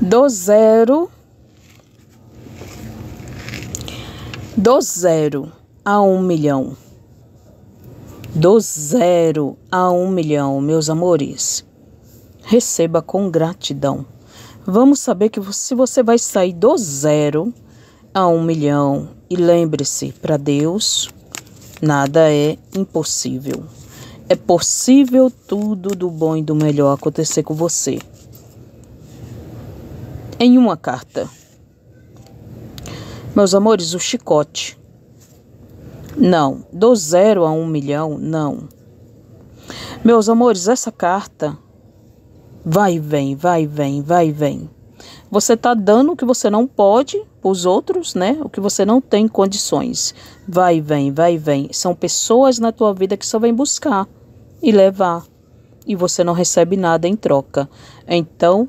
do zero do zero a um milhão do zero a um milhão meus amores receba com gratidão vamos saber que se você vai sair do zero a um milhão e lembre-se para Deus nada é impossível é possível tudo do bom e do melhor acontecer com você em uma carta. Meus amores, o chicote. Não. Do zero a um milhão, não. Meus amores, essa carta vai e vem, vai e vem, vai e vem. Você está dando o que você não pode para os outros, né? O que você não tem condições. Vai e vem, vai e vem. São pessoas na tua vida que só vêm buscar e levar. E você não recebe nada em troca. Então,